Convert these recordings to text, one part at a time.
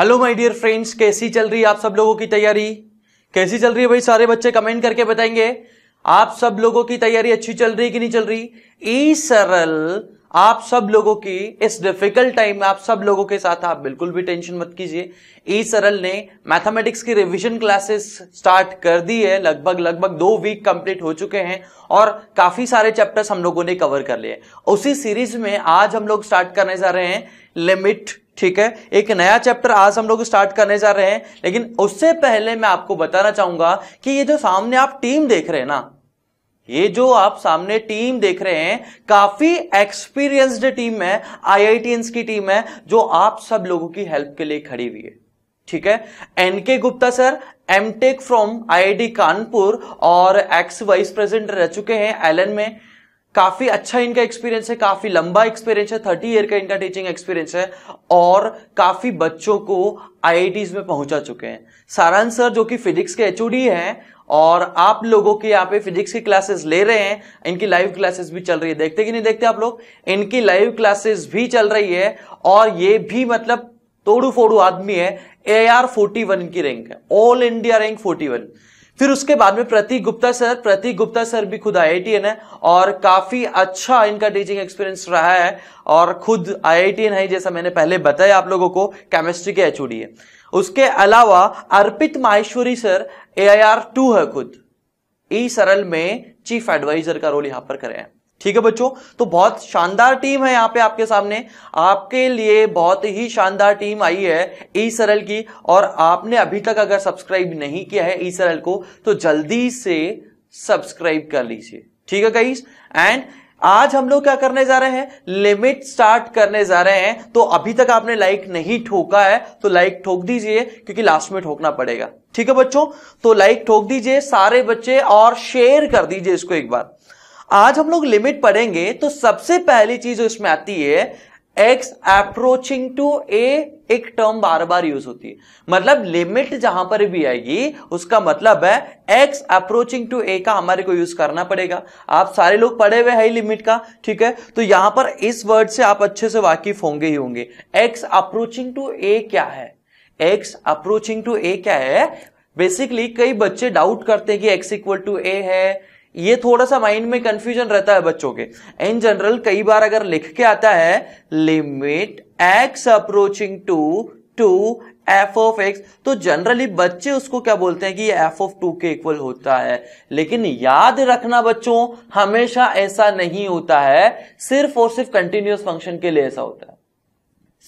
hello my dear friends कैसी चल रही है आप सब लोगों की तैयारी कैसी चल रही है भाई सारे बच्चे कमेंट करके बताएंगे आप सब लोगों की तैयारी अच्छी चल रही कि नहीं चल रही ई सरल आप सब लोगों की इस डिफिकल्ट टाइम में आप सब लोगों के साथ आप बिल्कुल भी टेंशन मत कीजिए ई सरल ने मैथमेटिक्स की रिवीजन क्लासेस स्टार्ट कर दी है लगभग लगभग दो वीक कंप्लीट हो चुके हैं और काफी सारे चैप्टर्स हम लोगों ने कवर कर लिए उसी सीरीज में आज हम लोग स्टार्ट करने जा रहे हैं लिमिट ठीक है एक नया चैप्टर आज हम लोग स्टार्ट करने जा रहे हैं लेकिन उससे पहले मैं आपको बताना चाहूंगा कि ये जो सामने आप टीम देख रहे हैं ना ये जो आप सामने टीम देख रहे हैं काफी एक्सपीरियंस्ड टीम है आई की टीम है जो आप सब लोगों की हेल्प के लिए खड़ी हुई है ठीक है NK Gupta sir MTech from IIT Kanpur और एक्स वाइस प्रेसिडेंट रह चुके हैं एलन में काफी अच्छा इनका एक्सपीरियंस है काफी लंबा एक्सपीरियंस है थर्टी ईयर का इनका टीचिंग एक्सपीरियंस है और काफी बच्चों को आई में पहुंचा चुके हैं सारांश सर जो कि फिजिक्स के एचओडी है और आप लोगों के यहाँ पे फिजिक्स की क्लासेस ले रहे हैं इनकी लाइव क्लासेस भी चल रही है देखते कि नहीं देखते आप लोग इनकी लाइव क्लासेस भी चल रही है और ये भी मतलब तोड़ू फोड़ू आदमी है ए आर फोर्टी वन की रैंक है all India rank forty one फिर उसके बाद में प्रतीक गुप्ता सर प्रतीक गुप्ता सर भी खुद आई है और काफी अच्छा इनका टीचिंग एक्सपीरियंस रहा है और खुद आई है जैसा मैंने पहले बताया आप लोगों को केमिस्ट्री के एचओडी है उसके अलावा Arpit Maheshwari sir A I R two है खुद ई सरल में चीफ एडवाइजर का रोल यहां पर करें ठीक है बच्चों तो बहुत शानदार टीम है यहाँ पे आपके सामने आपके लिए बहुत ही शानदार टीम आई है ई सरल की और आपने अभी तक अगर सब्सक्राइब नहीं किया है ई सरल को तो जल्दी से सब्सक्राइब कर लीजिए ठीक है कई एंड आज हम लोग क्या करने जा रहे हैं लिमिट स्टार्ट करने जा रहे हैं तो अभी तक आपने लाइक नहीं ठोका है तो लाइक ठोक दीजिए क्योंकि लास्ट में ठोकना पड़ेगा ठीक है बच्चों तो लाइक ठोक दीजिए सारे बच्चे और शेयर कर दीजिए इसको एक बार आज हम लोग लिमिट पढ़ेंगे तो सबसे पहली चीज इसमें आती है एक्स अप्रोचिंग टू ए एक टर्म बार बार यूज होती है मतलब लिमिट जहां पर भी आएगी उसका मतलब है एक्स अप्रोचिंग टू ए का हमारे को यूज करना पड़ेगा आप सारे लोग पढ़े हुए हैं लिमिट का ठीक है तो यहां पर इस वर्ड से आप अच्छे से वाकिफ होंगे ही होंगे एक्स अप्रोचिंग टू ए क्या है एक्स अप्रोचिंग टू ए क्या है बेसिकली कई बच्चे डाउट करते हैं कि एक्स इक्वल टू ए है ये थोड़ा सा माइंड में कंफ्यूजन रहता है बच्चों के इन जनरल कई बार अगर लिख के आता है limit x approaching to two f of x तो जनरली बच्चे उसको क्या बोलते हैं कि ये एफ ऑफ टू के इक्वल होता है लेकिन याद रखना बच्चों हमेशा ऐसा नहीं होता है सिर्फ और सिर्फ कंटिन्यूस फंक्शन के लिए ऐसा होता है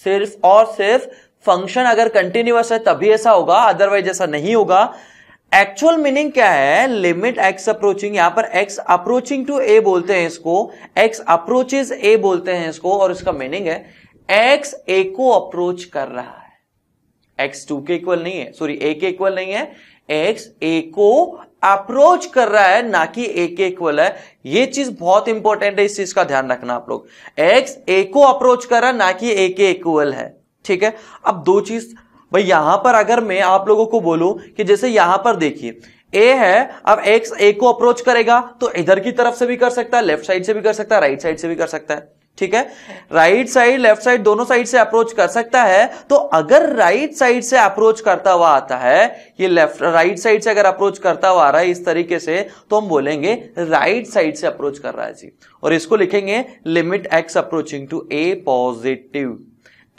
सिर्फ और सिर्फ फंक्शन अगर कंटिन्यूस है तभी ऐसा होगा अदरवाइज ऐसा नहीं होगा एक्चुअल मीनिंग क्या है लिमिट एक्स अप्रोचिंग यहां पर एक्स अप्रोचिंग टू ए बोलते हैं इसको एक्स अप्रोचेज ए बोलते हैं इसको और इसका मीनिंग है एक्स ए को अप्रोच कर रहा है एक्स टू के इक्वल नहीं है सॉरी ए के इक्वल नहीं है एक्स ए को अप्रोच कर रहा है ना कि ए के इक्वल है ये चीज बहुत इंपॉर्टेंट है इस चीज का ध्यान रखना आप लोग एक्स ए को अप्रोच कर रहा है ना कि ए के इक्वल है ठीक है अब दो चीज भाई यहां पर अगर मैं आप लोगों को बोलूं कि जैसे यहां पर देखिए ए है अब एक्स ए को अप्रोच करेगा तो इधर की तरफ से भी कर सकता है लेफ्ट साइड से भी कर सकता है राइट साइड से भी कर सकता है ठीक है राइट साइड लेफ्ट साइड दोनों साइड से अप्रोच कर सकता है तो अगर राइट साइड से अप्रोच करता हुआ आता है ये लेफ्ट राइट साइड से अगर अप्रोच करता हुआ आ रहा है इस तरीके से तो हम बोलेंगे राइट साइड से अप्रोच कर रहा है जी और इसको लिखेंगे limit x approaching to a positive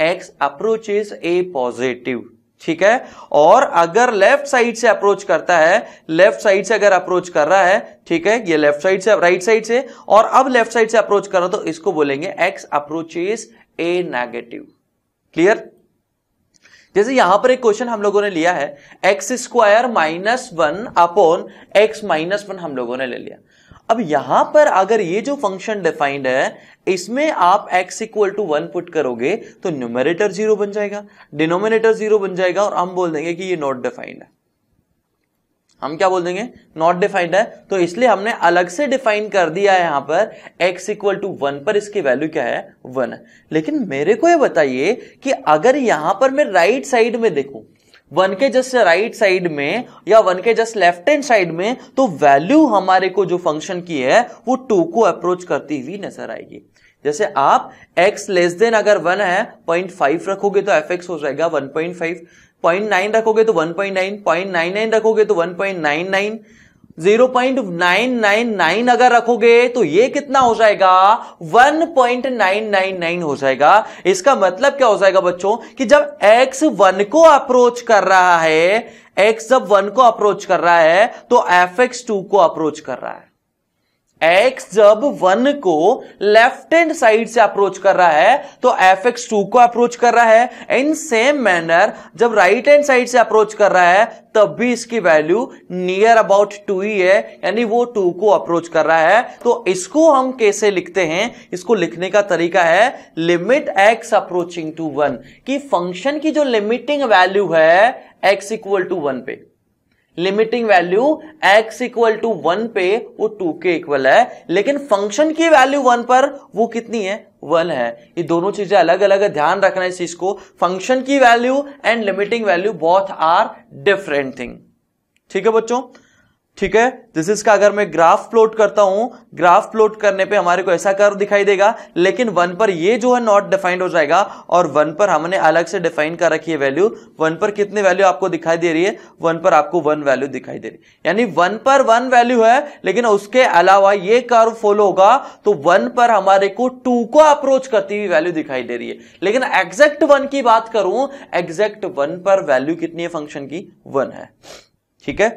x approaches a positive ठीक है और अगर लेफ्ट साइड से अप्रोच करता है लेफ्ट साइड से अगर अप्रोच कर रहा है ठीक है ये लेफ्ट साइड से राइट साइड से और अब लेफ्ट साइड से अप्रोच कर रहा तो इसको बोलेंगे x approaches a negative clear जैसे यहां पर एक क्वेश्चन हम लोगों ने लिया है x square minus one upon x minus one हम लोगों ने ले लिया अब यहां पर अगर ये जो फंक्शन डिफाइंड है इसमें आप x equal to one put करोगे तो न्यूमरेटर जीरो बन जाएगा डिनोमिनेटर जीरो बन जाएगा और हम बोल देंगे कि ये नॉट डिफाइंड है हम क्या बोल देंगे नॉट डिफाइंड है तो इसलिए हमने अलग से डिफाइन कर दिया है यहां पर x इक्वल टू वन पर इसकी वैल्यू क्या है वन लेकिन मेरे को ये बताइए कि अगर यहां पर मैं राइट साइड में देखूं वन के जस्ट राइट साइड में या वन के जस्ट लेफ्ट हैंड साइड में तो वैल्यू हमारे को जो फंक्शन की है वो टू को अप्रोच करती हुई नजर आएगी जैसे आप x लेस देन अगर वन है पॉइंट फाइव रखोगे तो एफ एक्स हो जाएगा one point five point nine रखोगे तो one point nine point nine nine रखोगे तो वन पॉइंट नाइन नाइन 0.999 अगर रखोगे तो ये कितना हो जाएगा 1.999 हो जाएगा इसका मतलब क्या हो जाएगा बच्चों कि जब x 1 को अप्रोच कर रहा है x जब 1 को अप्रोच कर रहा है तो एफ एक्स टू को अप्रोच कर रहा है एक्स जब वन को लेफ्ट हैंड साइड से अप्रोच कर रहा है तो एफ एक्स टू को अप्रोच कर रहा है इन सेम मैनर जब राइट हैंड साइड से अप्रोच कर रहा है तब भी इसकी वैल्यू नियर अबाउट टू ही है यानी वो टू को अप्रोच कर रहा है तो इसको हम कैसे लिखते हैं इसको लिखने का तरीका है limit x approaching to one की फंक्शन की जो लिमिटिंग वैल्यू है एक्स इक्वल टू वन पे limiting value x equal to one पे वो टू के इक्वल है लेकिन फंक्शन की वैल्यू वन पर वो कितनी है वन है ये दोनों चीजें अलग अलग है ध्यान रखना इस चीज को फंक्शन की value and limiting value both are different thing ठीक है बच्चों ठीक है दिस इसका अगर मैं ग्राफ प्लॉट करता हूं ग्राफ प्लॉट करने पे हमारे को ऐसा कर्व दिखाई देगा लेकिन वन पर ये जो है नॉट डिफाइंड हो जाएगा और वन पर हमने अलग से डिफाइन कर रखी है वैल्यू वन पर कितनी वैल्यू आपको दिखाई दे रही है वन पर आपको वन वैल्यू दिखाई दे रही है यानी वन पर वन वैल्यू है लेकिन उसके अलावा ये कर्व फॉलो होगा तो वन पर हमारे को टू को अप्रोच करती हुई वैल्यू दिखाई दे रही है लेकिन एग्जैक्ट वन की बात करूं एग्जैक्ट वन पर वैल्यू कितनी है फंक्शन की वन है ठीक है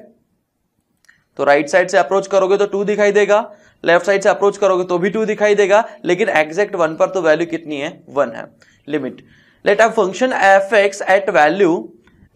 तो राइट साइड से अप्रोच करोगे तो टू दिखाई देगा लेफ्ट साइड से अप्रोच करोगे तो भी टू दिखाई देगा लेकिन एग्जैक्ट वन पर तो वैल्यू कितनी है वन है limit let a function f x at value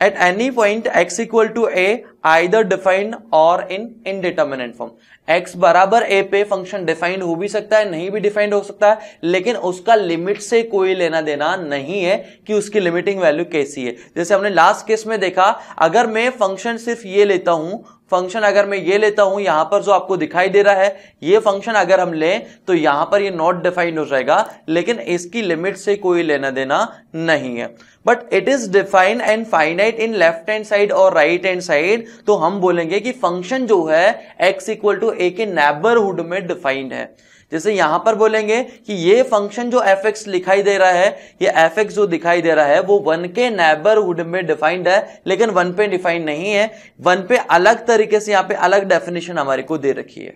at any point x equal to a either defined और इन इनडिटर्मिनेंट फॉर्म एक्स बराबर ए पे फंक्शन डिफाइंड हो भी सकता है नहीं भी डिफाइंड हो सकता है लेकिन उसका लिमिट से कोई लेना देना नहीं है कि उसकी लिमिटिंग वैल्यू कैसी है जैसे हमने लास्ट केस में देखा अगर मैं फंक्शन सिर्फ ये लेता हूं फंक्शन अगर मैं ये लेता हूं यहां पर जो आपको दिखाई दे रहा है ये फंक्शन अगर हम लें तो यहां पर ये नॉट डिफाइंड हो जाएगा लेकिन इसकी लिमिट से कोई लेना देना नहीं है but it is defined and finite in left hand side और राइट हैंड साइड तो हम बोलेंगे कि फंक्शन जो है एक्स इक्वल टू ए के नेबरहुड में डिफाइंड है जैसे यहां पर बोलेंगे कि ये फंक्शन जो एफ एक्स दिखाई दे रहा है ये एफ एक्स जो दिखाई दे रहा है वो वन के नेबरहुड में डिफाइंड है लेकिन वन पे डिफाइंड नहीं है वन पे अलग तरीके से यहाँ पे अलग डेफिनेशन हमारे को दे रखी है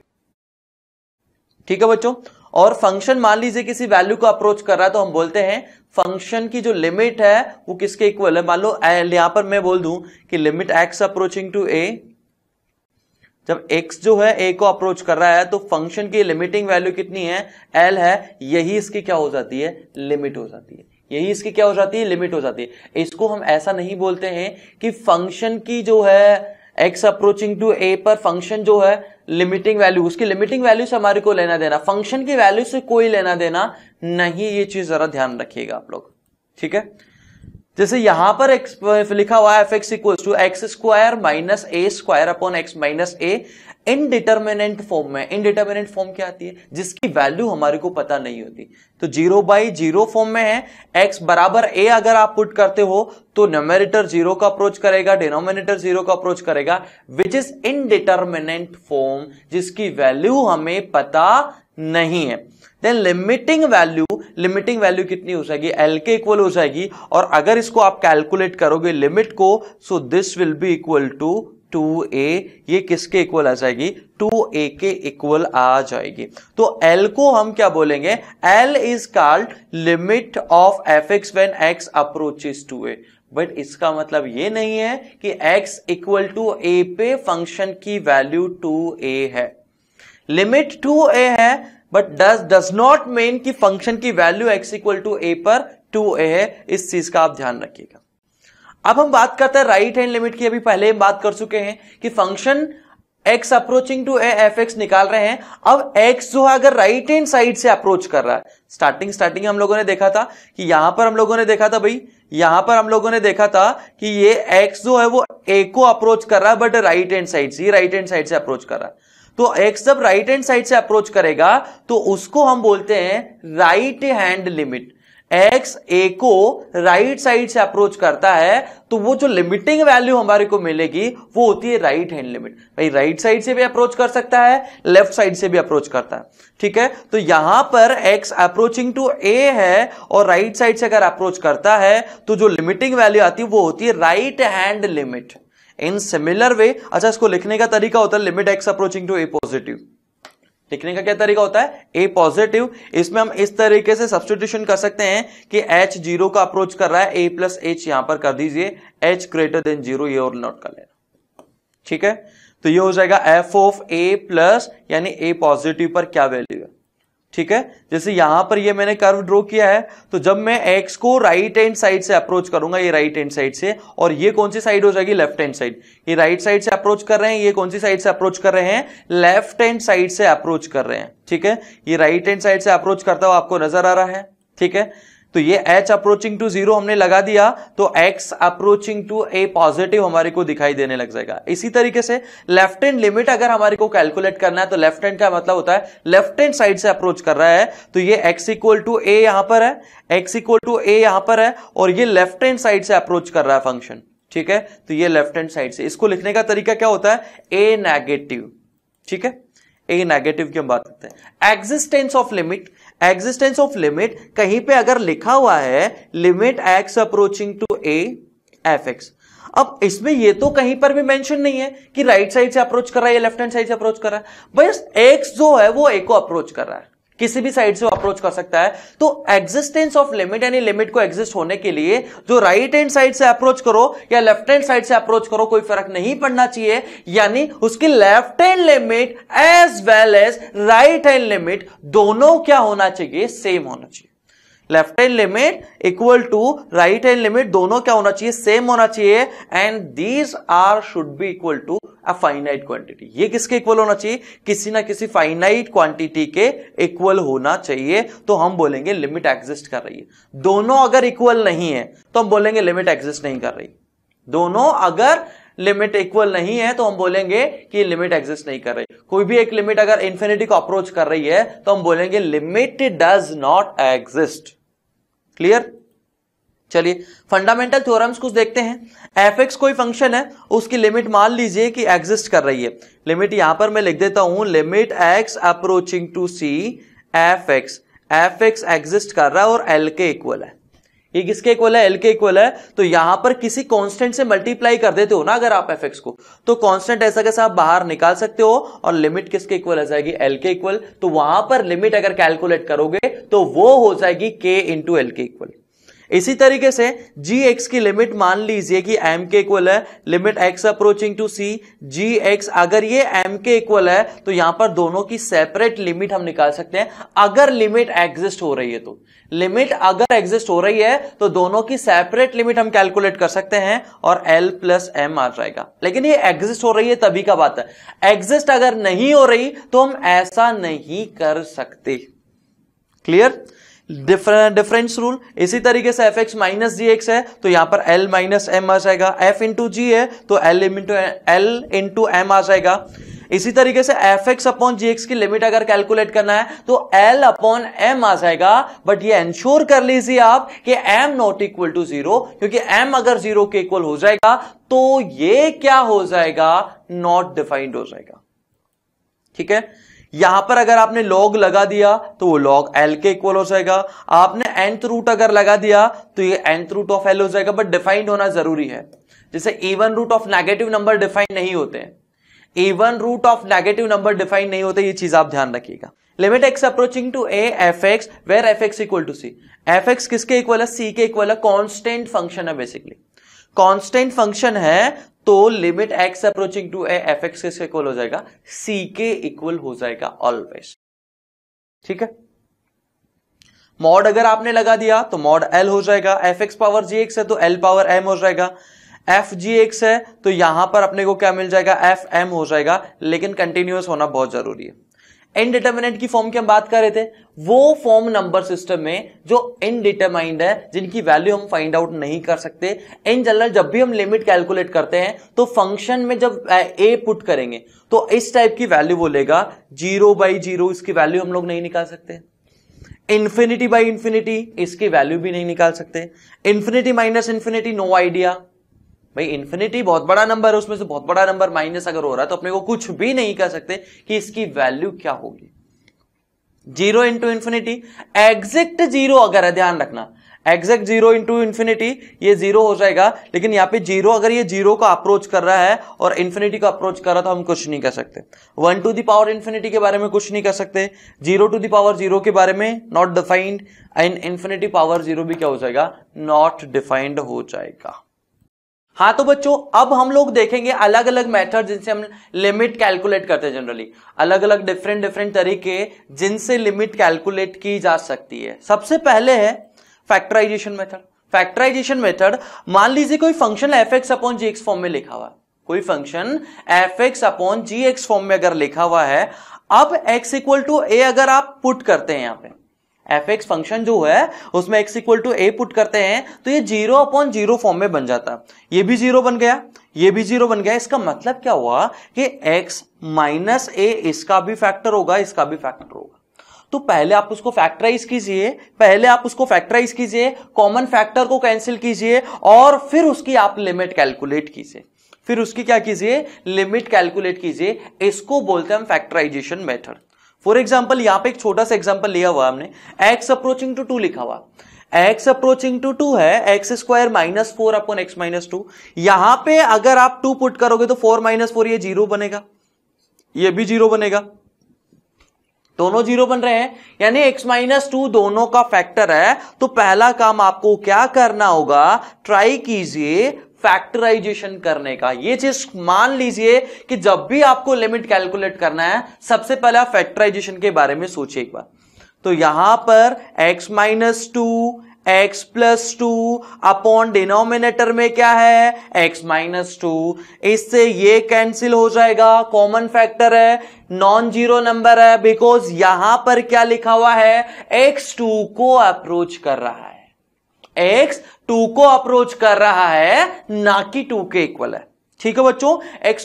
ठीक है बच्चों और फंक्शन मान लीजिए किसी वैल्यू को अप्रोच कर रहा है तो हम बोलते हैं फंक्शन की जो लिमिट है वो किसके इक्वल है मान लो यहां पर मैं बोल दूं कि limit x approaching to a जब x जो है a को अप्रोच कर रहा है तो फंक्शन की लिमिटिंग वैल्यू कितनी है l है यही इसकी क्या हो जाती है लिमिट हो जाती है यही इसकी क्या हो जाती है लिमिट हो जाती है इसको हम ऐसा नहीं बोलते हैं कि फंक्शन की जो है x अप्रोचिंग टू a पर फंक्शन जो है लिमिटिंग वैल्यू उसकी लिमिटिंग वैल्यू से हमारे को लेना देना फंक्शन की वैल्यू से कोई लेना देना नहीं ये चीज जरा ध्यान रखिएगा आप लोग ठीक है जैसे यहां पर एक्स लिखा हुआ है f x equal to x square minus a square upon x minus a indeterminate form में इनडिटर्मिनेंट फॉर्म क्या आती है जिसकी वैल्यू हमारे को पता नहीं होती तो जीरो बाई जीरो फॉर्म में है एक्स बराबर ए अगर आप पुट करते हो तो न्यूमेरेटर जीरो का अप्रोच करेगा डिनोमिनेटर जीरो का अप्रोच करेगा विच इज इनडिटर्मिनेंट फॉर्म जिसकी वैल्यू हमें पता नहीं है then limiting value limiting value कितनी हो जाएगी एल के इक्वल हो जाएगी और अगर इसको आप कैलकुलेट करोगे लिमिट को so this will be equal to to ये किसके इक्वल आ जाएगी टू ए के इक्वल आ जाएगी तो एल को हम क्या बोलेंगे L is called limit of f x when x approaches to a but इसका मतलब ये नहीं है कि x इक्वल टू ए पे फंक्शन की वैल्यू 2a है लिमिट 2a है but does does not mean कि फंक्शन की value x equal to a पर टू ए है इस चीज का आप ध्यान रखिएगा अब हम बात करते हैं राइट हैंड लिमिट की अभी पहले हम बात कर चुके हैं कि function x approaching to f x निकाल रहे हैं अब एक्स जो है अगर राइट हैंड साइड से अप्रोच कर रहा है स्टार्टिंग स्टार्टिंग हम लोगों ने देखा था कि यहां पर हम लोगों ने देखा था भाई यहां पर हम लोगों ने देखा था कि ये एक्स जो है वो ए को अप्रोच कर रहा है बट राइट हैंड साइड से राइट हैंड साइड से अप्रोच कर रहा है तो एक्स जब राइट हैंड साइड से अप्रोच करेगा तो उसको हम बोलते हैं right hand limit x a को राइट साइड से अप्रोच करता है तो वो जो लिमिटिंग वैल्यू हमारे को मिलेगी वो होती है राइट हैंड लिमिट भाई राइट साइड से भी अप्रोच कर सकता है लेफ्ट साइड से भी अप्रोच करता है ठीक है तो यहां पर एक्स अप्रोचिंग टू ए है और राइट right साइड से अगर अप्रोच करता है तो जो लिमिटिंग वैल्यू आती है वो होती है right hand limit in similar way अच्छा इसको लिखने का तरीका होता है limit x approaching to a positive लिखने का क्या तरीका होता है ए पॉजिटिव इसमें हम इस तरीके से सब्सटीट्यूशन कर सकते हैं कि एच जीरो का अप्रोच कर रहा है ए प्लस एच यहां पर कर दीजिए एच ग्रेटर देन जीरो ये और नोट कर लेना ठीक है तो ये हो जाएगा एफ ऑफ ए प्लस यानी ए पॉजिटिव पर क्या वैल्यू है ठीक है जैसे यहां पर ये मैंने कर्व ड्रॉ किया है तो जब मैं एक्स को राइट हैंड साइड से अप्रोच करूंगा ये राइट हैंड साइड से और ये कौन सी साइड हो जाएगी लेफ्ट हैंड साइड ये राइट साइड से अप्रोच कर रहे हैं ये कौन सी साइड से अप्रोच कर रहे हैं लेफ्ट हैंड साइड से अप्रोच कर रहे हैं ठीक है ये राइट हैंड साइड से अप्रोच करता हुआ आपको नजर आ रहा है ठीक है तो ये h अप्रोचिंग टू जीरो हमने लगा दिया तो x approaching to a positive हमारे को दिखाई देने लग जाएगा इसी तरीके से लेफ्ट हैंड लिमिट अगर हमारे को कैलकुलेट करना है तो लेफ्ट हैंड का मतलब होता है लेफ्ट हैंड साइड से अप्रोच कर रहा है तो ये x इक्वल टू ए यहां पर है x इक्वल टू ए यहां पर है और ये लेफ्ट हैंड साइड से अप्रोच कर रहा है फंक्शन ठीक है तो ये लेफ्ट हैंड साइड से इसको लिखने का तरीका क्या होता है ए नेगेटिव ठीक है ए नेगेटिव की हम बात करते हैं existence of limit existence of limit कहीं पे अगर लिखा हुआ है limit x approaching to a f x अब इसमें ये तो कहीं पर भी मेंशन नहीं है कि राइट साइड से अप्रोच कर रहा है या लेफ्ट हैंड साइड से अप्रोच कर रहा है बस एक्स जो है वो ए को अप्रोच कर रहा है किसी भी साइड से अप्रोच कर सकता है तो एग्जिस्टेंस ऑफ लिमिट यानी लिमिट को एग्जिस्ट होने के लिए जो राइट हैंड साइड से अप्रोच करो या लेफ्ट हैंड साइड से अप्रोच करो कोई फर्क नहीं पड़ना चाहिए यानी उसकी left hand limit as well as right hand limit दोनों क्या होना चाहिए सेम होना चाहिए left hand limit equal to right hand limit दोनों क्या होना चाहिए सेम होना चाहिए and these are should be equal to a finite quantity ये किसके इक्वल होना चाहिए किसी ना किसी फाइनाइट क्वांटिटी के इक्वल होना चाहिए तो हम बोलेंगे लिमिट एग्जिस्ट कर रही है दोनों अगर इक्वल नहीं है तो हम बोलेंगे लिमिट एग्जिस्ट नहीं कर रही दोनों अगर लिमिट इक्वल नहीं है तो हम बोलेंगे कि लिमिट एग्जिस्ट नहीं कर रही कोई भी एक लिमिट अगर इंफिनिटी को अप्रोच कर रही है तो हम बोलेंगे limit does not exist clear चलिए फंडामेंटल थ्योरम्स कुछ देखते हैं एफ एक्स कोई फंक्शन है उसकी लिमिट मान लीजिए कि एग्जिस्ट कर रही है लिमिट यहां पर मैं लिख देता हूं limit x approaching to c f x f x exist कर रहा है और एल के इक्वल है ये किसके इक्वल है एल के इक्वल है तो यहां पर किसी कांस्टेंट से मल्टीप्लाई कर देते हो ना अगर आप एफ को तो कांस्टेंट ऐसा कैसे आप बाहर निकाल सकते हो और लिमिट किसके इक्वल आ जाएगी एल के इक्वल तो वहां पर लिमिट अगर कैलकुलेट करोगे तो वो हो जाएगी के इंटू एल के इक्वल इसी तरीके से जी एक्स की लिमिट मान लीजिए कि एम के इक्वल है limit x approaching to c g x अगर ये एम के इक्वल है तो यहां पर दोनों की सेपरेट लिमिट हम निकाल सकते हैं अगर लिमिट एग्जिस्ट हो रही है तो लिमिट अगर एग्जिस्ट हो रही है तो दोनों की सेपरेट लिमिट हम कैलकुलेट कर सकते हैं और एल प्लस एम आ जाएगा लेकिन ये एग्जिस्ट हो रही है तभी का बात है एग्जिस्ट अगर नहीं हो रही तो हम ऐसा नहीं कर सकते क्लियर डिफरेंस रूल इसी तरीके से f x minus g x है तो यहां पर एल माइनस एम आ जाएगा एफ इंटू जी है तो l into l into m आ जाएगा इसी तरीके से f x upon g x की लिमिट अगर कैलकुलेट करना है तो एल अपॉन एम आ जाएगा बट ये एंश्योर कर लीजिए आप कि m not equal to zero क्योंकि एम अगर जीरो के इक्वल हो जाएगा तो ये क्या हो जाएगा नॉट डिफाइंड हो जाएगा ठीक है यहां पर अगर आपने लॉग लगा दिया तो वो लॉग एल के इक्वल हो जाएगा आपने एंथ रूट अगर लगा दिया तो ये एंथ रूट ऑफ एल हो जाएगा बट डिफाइंड होना जरूरी है जैसे even root of negative number defined नहीं होते हैं even root of negative number define नहीं होते ये चीज आप ध्यान रखिएगा limit x approaching to a f x where F x equal to c f x किसके इक्वल है सी के इक्वल है कॉन्स्टेंट फंक्शन है बेसिकली कांस्टेंट फंक्शन है तो limit x approaching to a f x किसके इक्वल हो जाएगा सी के इक्वल हो जाएगा ऑलवेज ठीक है मॉड अगर आपने लगा दिया तो मॉड एल हो जाएगा f x power g x है तो एल पावर एम हो जाएगा एफ जी एक्स है तो यहां पर अपने को क्या मिल जाएगा एफ एम हो जाएगा लेकिन कंटिन्यूस होना बहुत जरूरी है इनडिटर्मिनेट की फॉर्म की हम बात कर रहे थे वो फॉर्म नंबर सिस्टम में जो इनडिटर्माइंड है जिनकी वैल्यू हम फाइंड आउट नहीं कर सकते इन जनरल जब भी हम लिमिट कैलकुलेट करते हैं तो फंक्शन में जब ए पुट करेंगे तो इस टाइप की वैल्यू बोलेगा जीरो बाई जीरो इसकी वैल्यू हम लोग नहीं निकाल सकते इन्फिनिटी बाई इन्फिनिटी इसकी वैल्यू भी नहीं निकाल सकते infinity minus infinity no idea भाई इन्फिनिटी बहुत बड़ा नंबर है उसमें से बहुत बड़ा नंबर माइनस अगर हो रहा है तो अपने को कुछ भी नहीं कह सकते कि इसकी वैल्यू क्या होगी zero into infinity exact zero अगर है ध्यान रखना एग्जैक्ट जीरो इंटू इन्फिनिटी ये जीरो हो जाएगा लेकिन यहां पे जीरो अगर ये जीरो को अप्रोच कर रहा है और इन्फिनिटी को अप्रोच कर रहा तो हम कुछ नहीं कर सकते वन टू दावर इन्फिनिटी के बारे में कुछ नहीं कर सकते जीरो टू दावर जीरो के बारे में not defined and infinity power zero भी क्या हो जाएगा नॉट डिफाइंड हो जाएगा हाँ तो बच्चों अब हम लोग देखेंगे अलग अलग मेथड जिनसे हम लिमिट कैलकुलेट करते हैं जनरली अलग अलग डिफरेंट डिफरेंट तरीके जिनसे लिमिट कैलकुलेट की जा सकती है सबसे पहले है फैक्टराइजेशन मेथड फैक्टराइजेशन मेथड मान लीजिए कोई function f x upon g x form में लिखा हुआ कोई function f x upon g x form में अगर लिखा हुआ है अब एक्स इक्वल टू ए अगर आप पुट करते हैं यहां पर एफ एक्स फंक्शन जो है उसमें x equal to a put करते हैं तो ये जीरो अपॉन जीरो फॉर्म में बन जाता ये भी जीरो बन गया ये भी जीरो बन गया इसका मतलब क्या हुआ कि एक्स माइनस ए इसका भी फैक्टर होगा इसका भी फैक्टर होगा तो पहले आप उसको फैक्टराइज कीजिए पहले आप उसको फैक्टराइज कीजिए कॉमन फैक्टर को कैंसिल कीजिए और फिर उसकी आप लिमिट कैलकुलेट कीजिए फिर उसकी क्या कीजिए लिमिट कैलकुलेट कीजिए इसको बोलते हैं हम फैक्टराइजेशन मेथड फॉर एग्जाम्पल यहां पे एक छोटा सा एग्जाम्पल लिया हुआ हमने एक्स अप्रोचिंग टू टू लिखा हुआ एक्स अप्रोचिंग टू टू है x square minus four upon x minus two यहां पर अगर आप टू पुट करोगे तो फोर माइनस फोर ये जीरो बनेगा ये भी जीरो बनेगा दोनों जीरो बन रहे हैं यानी x माइनस टू दोनों का फैक्टर है तो पहला काम आपको क्या करना होगा ट्राई कीजिए फैक्टराइजेशन करने का ये चीज मान लीजिए कि जब भी आपको लिमिट कैलकुलेट करना है सबसे पहले आप फैक्टराइजेशन के बारे में सोचिए एक बार तो यहां पर x minus two x plus two upon denominator में क्या है x माइनस टू इससे ये कैंसिल हो जाएगा कॉमन फैक्टर है नॉन जीरो नंबर है बिकॉज यहां पर क्या लिखा हुआ है x2 को अप्रोच कर रहा है एक्स टू को अप्रोच कर रहा है ना कि टू के इक्वल है ठीक है बच्चों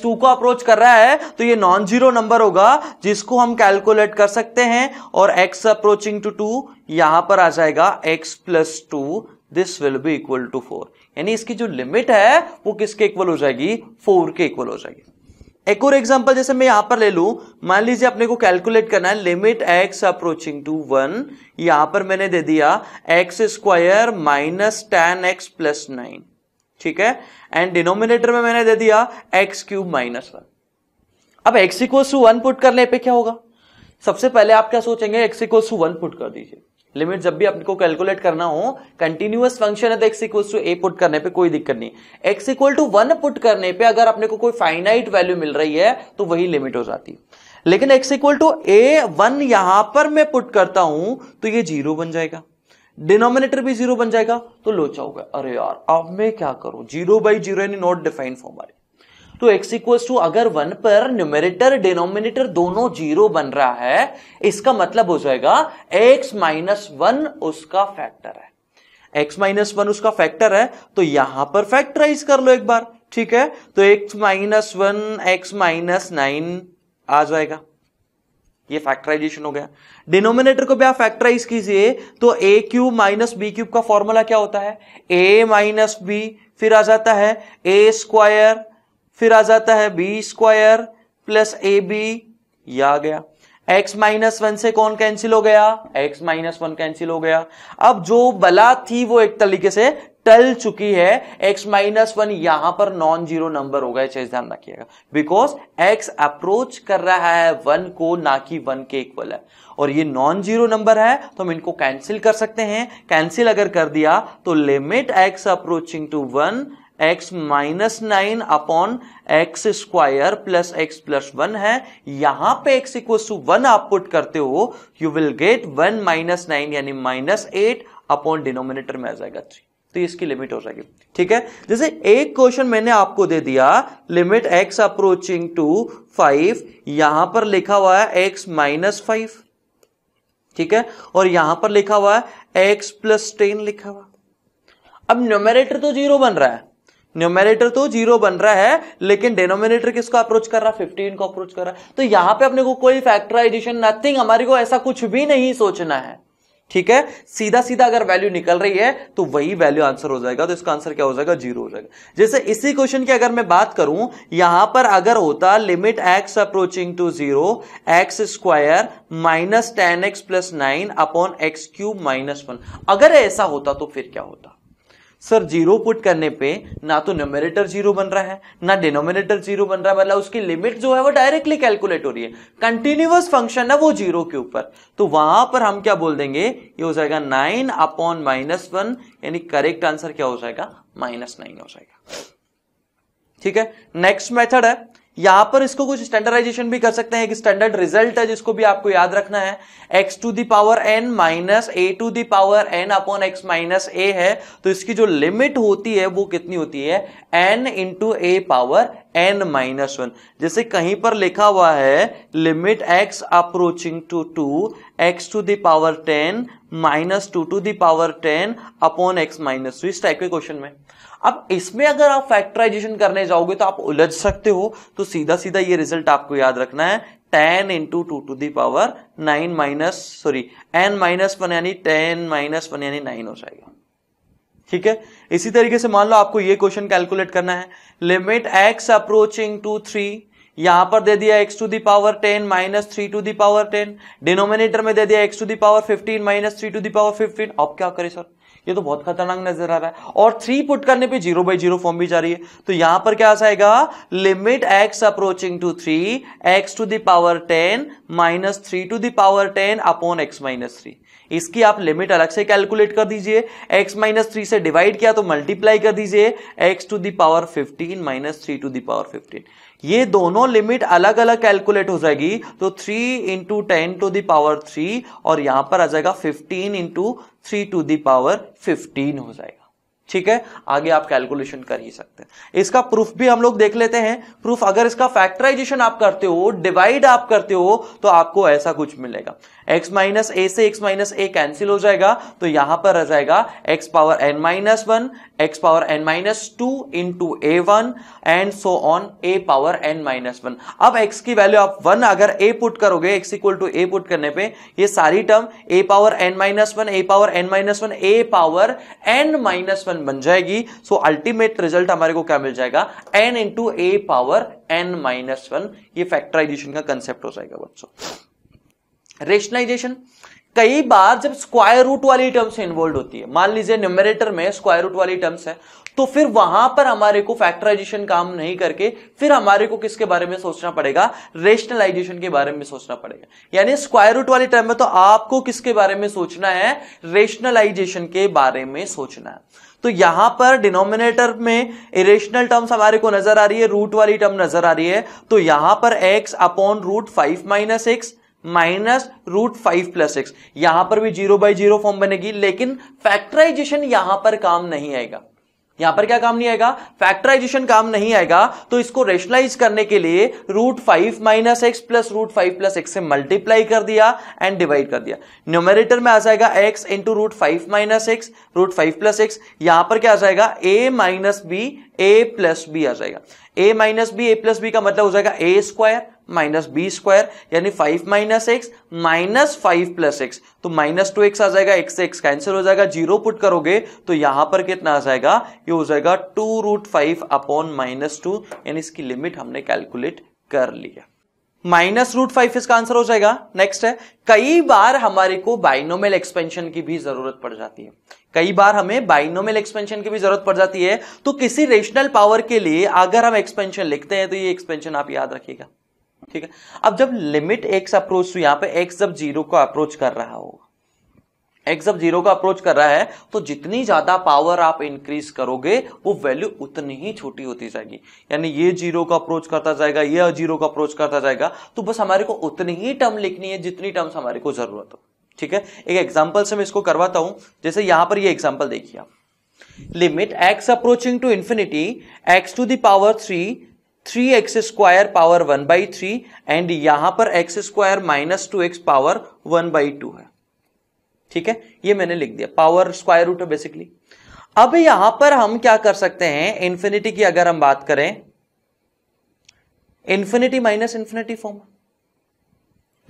2 को अप्रोच कर रहा है तो ये नॉन जीरो नंबर होगा जिसको हम कैलकुलेट कर सकते हैं और x अप्रोचिंग टू टू यहां पर आ जाएगा x plus two this will be equal to four यानी इसकी जो लिमिट है वो किसके इक्वल हो जाएगी फोर के इक्वल हो जाएगी एक और एग्जांपल जैसे मैं यहां पर ले लू मान लीजिए अपने को कैलकुलेट करना है limit x approaching to one यहां पर मैंने दे दिया x square minus ten x plus nine ठीक है एंड डिनोमिनेटर में मैंने दे दिया एक्स क्यूब माइनस वन अब x equal to one put करने पे क्या होगा सबसे पहले आप क्या सोचेंगे x equal to one put कर दीजिए लिमिट जब भी आपको कैलकुलेट करना हो कंटिन्यूस फंक्शन है तो x equal to a put करने पे कोई दिक्कत नहीं x equal to one put करने पे अगर आपने को कोई फाइनाइट वैल्यू मिल रही है तो वही लिमिट हो जाती है लेकिन x equal to a one यहां पर मैं पुट करता हूं तो ये जीरो बन जाएगा डिनोमिनेटर भी जीरो बन जाएगा तो लोचा होगा अरे यार अब मैं क्या करूं zero by zero not defined form वाले तो x इक्वल्स टू अगर वन पर न्यूमेरेटर डिनोमिनेटर दोनों जीरो बन रहा है इसका मतलब हो जाएगा x माइनस वन उसका फैक्टर है x माइनस वन उसका फैक्टर है तो यहां पर फैक्टराइज कर लो एक बार ठीक है तो x minus one x minus nine आ जाएगा ये फैक्टराइजेशन हो गया डिनोमिनेटर को भी आप फैक्टराइज कीजिए तो a cube minus b cube का फॉर्मूला क्या होता है ए माइनस बी फिर आ जाता है ए स्क्वायर फिर आ जाता है b square plus a b आ गया x माइनस वन से कौन कैंसिल हो गया x माइनस वन कैंसिल हो गया अब जो बला थी वो एक तरीके से टल चुकी है x माइनस वन यहां पर नॉन जीरो नंबर होगा गया चाहे ध्यान रखिएगा बिकॉज x अप्रोच कर रहा है वन को ना कि वन के इक्वल है और ये नॉन जीरो नंबर है तो हम इनको कैंसिल कर सकते हैं कैंसिल अगर कर दिया तो limit x approaching to one x minus nine upon x square plus x plus one है यहां पे एक्स इक्व टू वन आप पुट करते हो you will get one minus nine यानी माइनस एट अपॉन डिनोमिनेटर में आ जाएगा थ्री तो इसकी लिमिट हो जाएगी ठीक है जैसे एक क्वेश्चन मैंने आपको दे दिया limit x approaching to five यहां पर लिखा हुआ है एक्स माइनस फाइव ठीक है और यहां पर लिखा हुआ है एक्स प्लस टेन लिखा हुआ अब न्यूमेरेटर तो जीरो बन रहा है न्यूमेरेटर तो जीरो बन रहा है लेकिन डेनोमिनेटर किसको अप्रोच कर रहा है फिफ्टीन को अप्रोच कर रहा है तो यहां पे अपने को कोई फैक्टराइजेशन नथिंग हमारे को ऐसा कुछ भी नहीं सोचना है ठीक है सीधा सीधा अगर वैल्यू निकल रही है तो वही वैल्यू आंसर हो जाएगा तो इसका आंसर क्या हो जाएगा जीरो हो जाएगा जैसे इसी क्वेश्चन की अगर मैं बात करूं यहां पर अगर होता limit x approaching to zero x square minus ten x plus nine upon x cube minus one अगर ऐसा होता तो फिर क्या होता सर जीरो पुट करने पे ना तो नोमिनेटर जीरो बन रहा है ना डिनोमिनेटर जीरो बन रहा है मतलब उसकी लिमिट जो है वो डायरेक्टली कैलकुलेट हो रही है कंटिन्यूअस फंक्शन है वो जीरो के ऊपर तो वहां पर हम क्या बोल देंगे ये हो जाएगा नाइन अपॉन माइनस वन यानी करेक्ट आंसर क्या हो जाएगा माइनस नाइन हो जाएगा ठीक है नेक्स्ट मेथड है यहां पर इसको कुछ स्टैंडर्डाइजेशन भी कर सकते हैं एक स्टैंडर्ड रिजल्ट है जिसको भी आपको याद रखना है x to the power n minus a to the power n upon x minus a है तो इसकी जो लिमिट होती है वो कितनी होती है n into a power n minus one जैसे कहीं पर लिखा हुआ है limit x approaching to two x to the power ten minus two to the power ten upon x minus two इस टाइप के क्वेश्चन में अब इसमें अगर आप फैक्टराइजेशन करने जाओगे तो आप उलझ सकते हो तो सीधा सीधा ये रिजल्ट आपको याद रखना है ten into two to the power nine minus sorry n minus one यानी टेन माइनस वन यानी नाइन हो जाएगा ठीक है इसी तरीके से मान लो आपको ये क्वेश्चन कैलकुलेट करना है limit x approaching to three यहां पर दे दिया x to the power ten minus three to the power ten denominator में दे दिया x to the power fifteen minus three to the power fifteen अब क्या करें सर ये तो बहुत खतरनाक नजर आ रहा है और थ्री पुट करने पे जीरो बाई जीरो फॉर्म भी जा रही है तो यहां पर क्या आएगा limit x approaching to three x to the power ten minus three to the power ten upon x minus three इसकी आप लिमिट अलग से कैलकुलेट कर दीजिए x माइनस थ्री से डिवाइड किया तो मल्टीप्लाई कर दीजिए x to the power fifteen minus three to the power fifteen ये दोनों लिमिट अलग अलग कैलकुलेट हो जाएगी तो three into ten to the power three और यहां पर आ जाएगा fifteen into three to the power fifteen हो जाएगा ठीक है आगे आप कैलकुलेशन कर ही सकते हैं इसका प्रूफ भी हम लोग देख लेते हैं प्रूफ अगर इसका फैक्टराइजेशन आप करते हो डिवाइड आप करते हो तो आपको ऐसा कुछ मिलेगा एक्स माइनस ए से एक्स माइनस ए कैंसिल हो जाएगा तो यहां पर रह जाएगा x power n minus one x power n minus two into a one and so on a power n minus one अब एक्स की वैल्यू आप वन अगर ए पुट करोगे x equal to a put करने पे ये सारी term a power n minus one a power n minus one a power n minus one बन जाएगी सो अल्टीमेट रिजल्ट हमारे को क्या मिल जाएगा n into a power n minus one ये फैक्टराइजेशन का कंसेप्ट हो जाएगा बच्चों रेशनलाइजेशन कई बार जब स्क्वायर रूट वाली टर्म्स इन्वॉल्व होती है मान लीजिए न्यूमरेटर में स्क्वायर रूट वाली टर्म्स है तो फिर वहां पर हमारे को फैक्टराइजेशन काम नहीं करके फिर हमारे को किसके बारे में सोचना पड़ेगा रेशनलाइजेशन के बारे में सोचना पड़ेगा यानी स्क्वायर रूट वाली टर्म में तो आपको किसके बारे में सोचना है रेशनलाइजेशन के बारे में सोचना है तो यहां पर डिनोमिनेटर में इरेशनल टर्म्स हमारे को नजर आ रही है रूट वाली टर्म नजर आ रही है तो यहां पर x upon root five minus x minus root five plus x यहां पर भी जीरो बाई जीरो फॉर्म बनेगी लेकिन फैक्टराइजेशन यहां पर काम नहीं आएगा यहां पर क्या काम नहीं आएगा फैक्टराइजेशन काम नहीं आएगा तो इसको रेशनलाइज करने के लिए root five minus x plus root five plus x से मल्टीप्लाई कर दिया एंड डिवाइड कर दिया न्यूमेरेटर में आ जाएगा x into root five minus x root five plus x यहां पर क्या आ जाएगा a minus b a plus b आ जाएगा a minus b a plus b का मतलब हो जाएगा a square minus b square यानी five minus x minus five plus x तो माइनस टू एक्स आ जाएगा एक्स से एक्स कैंसिल हो जाएगा जीरो पुट करोगे तो यहां पर कितना आ जाएगा ये हो जाएगा two root five upon minus two यानी इसकी लिमिट हमने कैलकुलेट कर लिया माइनस रूट फाइव इसका आंसर हो जाएगा नेक्स्ट है कई बार हमारे को बाइनोमियल एक्सपेंशन की भी जरूरत पड़ जाती है कई बार हमें बाइनोमियल एक्सपेंशन की भी जरूरत पड़ जाती है तो किसी रेशनल पावर के लिए अगर हम एक्सपेंशन लिखते हैं तो ये एक्सपेंशन आप याद रखिएगा ठीक है अब जब लिमिट एक्स अप्रोच यहां पे एक्स जब जीरो को अप्रोच कर रहा होगा एक्स जब जीरो का अप्रोच कर रहा है तो जितनी ज्यादा पावर आप इंक्रीज करोगे वो वैल्यू उतनी ही छोटी होती जाएगी यानी ये जीरो का अप्रोच करता जाएगा ये जीरो का अप्रोच करता जाएगा तो बस हमारे को उतनी ही टर्म लिखनी है जितनी टर्म्स हमारे को जरूरत हो ठीक है एक एग्जाम्पल से मैं इसको करवाता हूं जैसे यहां पर ये एग्जाम्पल देखिए आप limit x approaching to infinity x to the power three three x square power one by three and यहां पर x square minus two x power one by two है ठीक है ये मैंने लिख दिया पावर स्क्वायर रूट है बेसिकली अब यहां पर हम क्या कर सकते हैं इन्फिनिटी की अगर हम बात करें इन्फिनिटी माइनस इन्फिनिटी फॉर्म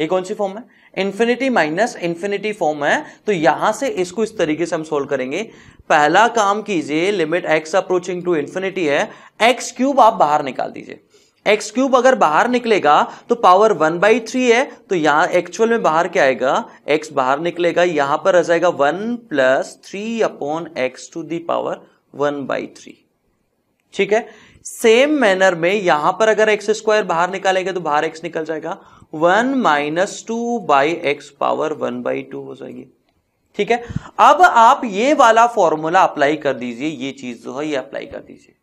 ये कौन सी फॉर्म है इन्फिनिटी माइनस इन्फिनिटी फॉर्म है तो यहां से इसको इस तरीके से हम सोल्व करेंगे पहला काम कीजिए limit x approaching to infinity है एक्स क्यूब आप बाहर निकाल दीजिए एक्स क्यूब अगर बाहर निकलेगा तो पावर वन बाई थ्री है तो यहां एक्चुअल में बाहर क्या आएगा एक्स बाहर निकलेगा यहां पर आ जाएगा one plus three upon x to the power one by three ठीक है सेम मैनर में यहां पर अगर एक्स स्क्वायर बाहर निकालेगा तो बाहर एक्स निकल जाएगा one minus two by x power one by two हो जाएगी ठीक है अब आप ये वाला फॉर्मूला अप्लाई कर दीजिए ये चीज जो है ये अप्लाई कर दीजिए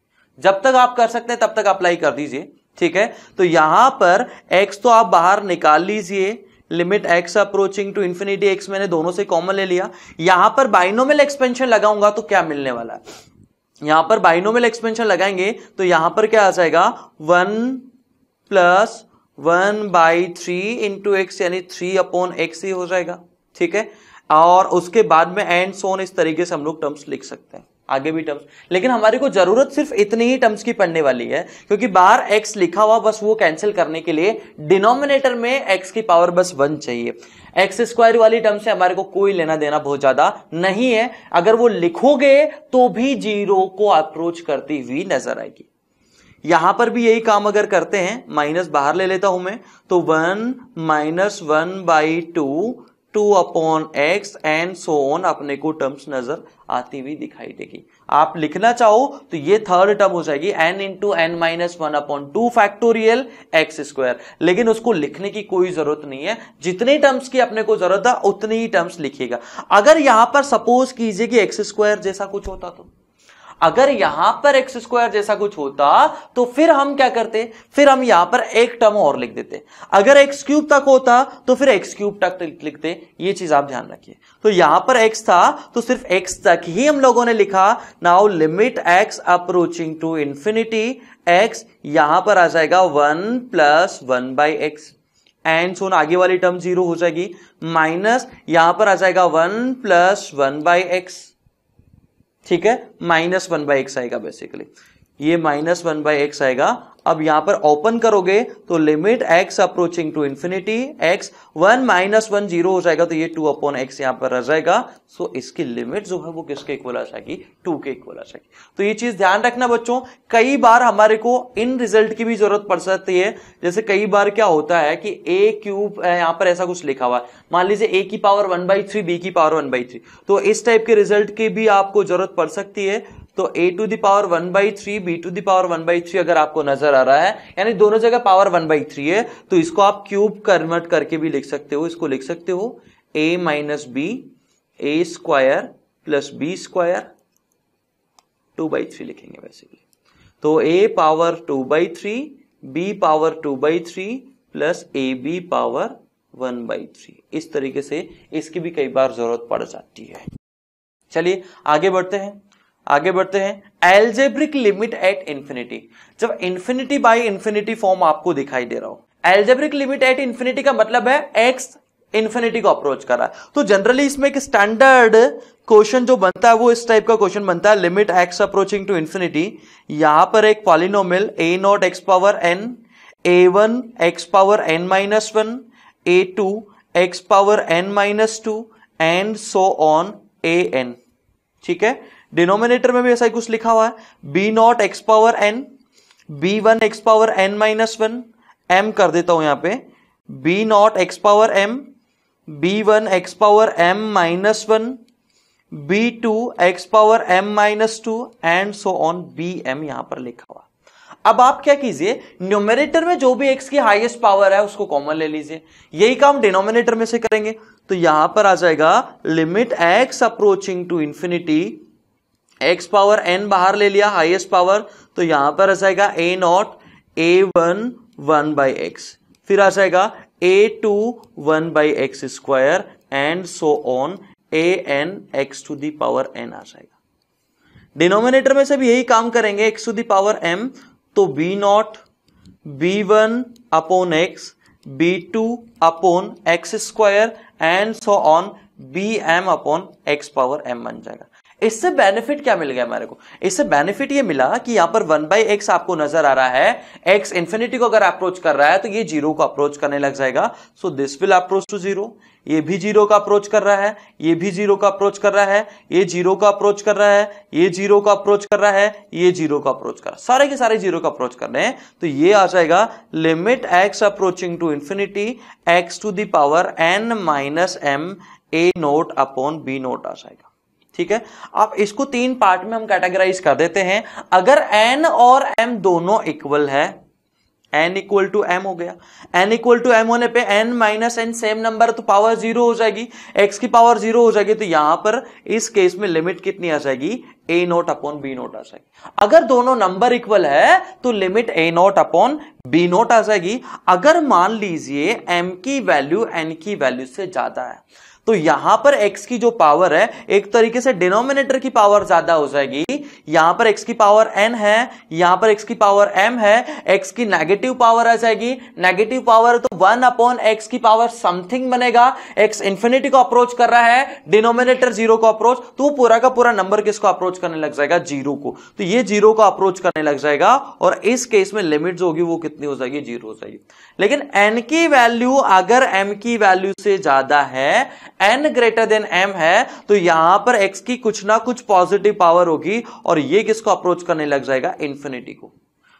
जब तक आप कर सकते हैं तब तक अप्लाई कर दीजिए ठीक है तो यहां पर x तो आप बाहर निकाल लीजिए limit x approaching to infinity x मैंने दोनों से कॉमन ले लिया यहां पर बाइनोमियल एक्सपेंशन लगाऊंगा तो क्या मिलने वाला है यहां पर बाइनोमियल एक्सपेंशन लगाएंगे तो यहां पर क्या आ जाएगा one plus one by three into x यानी थ्री अपॉन एक्स ही हो जाएगा ठीक है और उसके बाद में एंड सोन इस तरीके से हम लोग टर्म्स लिख सकते हैं आगे भी टर्म्स लेकिन हमारे को जरूरत सिर्फ इतनी ही टर्म्स की पड़ने वाली है क्योंकि बार एक्स लिखा हुआ बस वो कैंसिल करने के लिए डिनोमिनेटर में एक्स की पावर बस वन चाहिए एक्स स्क्वायर वाली टर्म से हमारे को कोई लेना देना बहुत ज्यादा नहीं है अगर वो लिखोगे तो भी जीरो को अप्रोच करती हुई नजर आएगी यहां पर भी यही काम अगर करते हैं माइनस बाहर ले लेता हूं मैं तो one minus one by two two upon x and so on अपने को टर्म्स नजर आती हुई दिखाई देगी आप लिखना चाहो तो ये थर्ड टर्म हो जाएगी n into n minus one upon two factorial x square लेकिन उसको लिखने की कोई जरूरत नहीं है जितने टर्म्स की अपने को जरूरत है उतनी ही टर्म्स लिखिएगा अगर यहां पर सपोज कीजिए कि एक्स स्क्वायर जैसा कुछ होता तो अगर यहां पर एक्स स्क्वायर जैसा कुछ होता तो फिर हम क्या करते फिर हम यहां पर एक टर्म और लिख देते अगर एक्स क्यूब तक होता तो फिर एक्स क्यूब तक लिखते ये चीज आप ध्यान रखिए तो यहां पर एक्स था तो सिर्फ एक्स तक ही हम लोगों ने लिखा now limit x approaching to infinity x यहां पर आ जाएगा one plus one by x and so on आगे वाली टर्म जीरो हो जाएगी माइनस यहां पर आ जाएगा one plus one by x ठीक है माइनस वन बाई एक्स आएगा बेसिकली ये माइनस वन बाई एक्स आएगा अब यहां पर ओपन करोगे तो limit x approaching to infinity x one minus one zero हो जाएगा तो ये टू अपॉन एक्स यहां पर रह जाएगा सो इसकी लिमिट जो है वो किसके इक्वल आ जाएगी टू के इक्वल आ जाएगी तो ये चीज ध्यान रखना बच्चों कई बार हमारे को इन रिजल्ट की भी जरूरत पड़ सकती है जैसे कई बार क्या होता है कि ए क्यूब यहां पर ऐसा कुछ लिखा हुआ है मान लीजिए ए की power one by three b की पावर वन बाई थ्री तो इस टाइप के रिजल्ट की भी आपको जरूरत पड़ सकती है तो a to the power one by three b to the power one by three अगर आपको नजर आ रहा है यानी दोनों जगह पावर वन बाई थ्री है तो इसको आप क्यूब कन्वर्ट करके भी लिख सकते हो इसको लिख सकते हो a minus b a square plus b square two by three लिखेंगे बेसिकली तो a power two by three b power two by three plus a b power one by three इस तरीके से इसकी भी कई बार जरूरत पड़ जाती है चलिए आगे बढ़ते हैं आगे बढ़ते हैं एल्जेब्रिक लिमिट एट इंफिनिटी जब इंफिनिटी बाय इंफिनिटी फॉर्म आपको दिखाई दे रहा हो एल्जेब्रिक लिमिट एट इंफिनिटी का मतलब है एक्स इंफिनिटी को अप्रोच कर रहा है तो जनरली इसमें एक स्टैंडर्ड क्वेश्चन जो बनता है वो इस टाइप का क्वेश्चन बनता है limit x approaching to infinity यहां पर एक polynomial a nought x power n a one x power n minus one a two x power n minus two and so on a n ठीक है denominator में भी ऐसा ही कुछ लिखा हुआ है b nought x power n b one x power n minus one m कर देता हूं यहां पे b nought x power m b one x power m minus one b two x power m minus two and so on b m यहां पर लिखा हुआ अब आप क्या कीजिए न्यूमरेटर में जो भी एक्स की हाईएस्ट पावर है उसको कॉमन ले लीजिए यही काम डिनोमिनेटर में से करेंगे तो यहां पर आ जाएगा limit x approaching to infinity x power n बाहर ले लिया हाईएस्ट पावर तो यहां पर आ जाएगा a nought a one one by x फिर आ जाएगा a two one by x square and so on a n x to the power n आ जाएगा डिनोमिनेटर में सब यही काम करेंगे एक्स टू दावर एम तो b nought b one upon x b two upon x square and so on b m upon x power m बन जाएगा इससे बेनिफिट क्या मिल गया हमारे को इससे बेनिफिट ये मिला कि यहां पर वन बाई एक्स आपको नजर आ रहा है एक्स इंफिनिटी को अगर अप्रोच कर रहा है तो ये जीरो को अप्रोच करने लग जाएगा so this will approach to zero ये भी जीरो का अप्रोच कर रहा है ये भी जीरो का अप्रोच कर रहा है ये जीरो का अप्रोच कर रहा है ये जीरो का अप्रोच कर रहा है ये जीरो का अप्रोच कर रहा है सारे के सारे जीरो का अप्रोच कर रहे हैं तो ये आ जाएगा limit x approaching to infinity x to the power n minus m a nought upon b nought आ जाएगा ठीक है आप इसको तीन पार्ट में हम कैटेगराइज कर देते हैं अगर एन और एम दोनों इक्वल है एन इक्वल टू एम हो गया एन इक्वल टू एम होने पे n minus n same number तो पावर जीरो हो जाएगी एक्स की पावर जीरो हो जाएगी तो यहां पर इस केस में लिमिट कितनी आ जाएगी a nought upon b nought आ जाएगी अगर दोनों नंबर इक्वल है तो limit a nought upon b nought आ जाएगी अगर मान लीजिए एम की वैल्यू एन की वैल्यू से ज्यादा है तो यहां पर x की जो पावर है एक तरीके से डिनोमिनेटर की पावर ज्यादा हो जाएगी यहां पर x की पावर n है यहां पर x की पावर m है x की नेगेटिव पावर आ जाएगी नेगेटिव पावर तो वन अपॉन एक्स की पावर समथिंग बनेगा x इंफिनिटी को अप्रोच कर रहा है डिनोमिनेटर जीरो को अप्रोच तो पूरा का पूरा नंबर किसको अप्रोच करने लग जाएगा जीरो को तो ये जीरो को अप्रोच करने लग जाएगा और इस केस में लिमिट जो होगी वो कितनी हो जाएगी जीरो हो जाएगी लेकिन एन की वैल्यू अगर एम की वैल्यू से ज्यादा है एन ग्रेटर देन एम है तो यहां पर एक्स की कुछ ना कुछ पॉजिटिव पावर होगी और ये किसको अप्रोच करने लग जाएगा इंफिनिटी को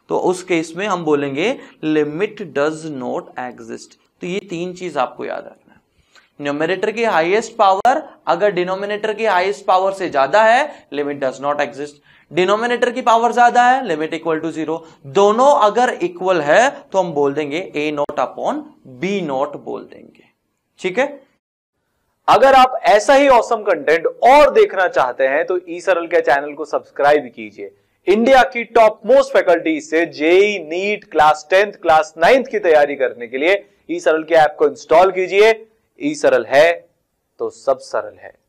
तो उस केस में हम बोलेंगे लिमिट डज नॉट एग्जिस्ट तो ये तीन चीज आपको याद रखना है न्यूमिनेटर की हाईएस्ट पावर अगर डिनोमिनेटर की हाईएस्ट पावर से ज्यादा है limit does not exist denominator की पावर ज्यादा है लिमिट इक्वल टू जीरो दोनों अगर इक्वल है तो हम बोल देंगे a nought upon b nought बोल देंगे ठीक है अगर आप ऐसा ही औसम कंटेंट और देखना चाहते हैं तो ई e सरल के चैनल को सब्सक्राइब कीजिए इंडिया की टॉप मोस्ट फैकल्टी से JEE NEET class tenth class ninth की तैयारी करने के लिए ई e सरल के ऐप को इंस्टॉल कीजिए ई e सरल है तो सब सरल है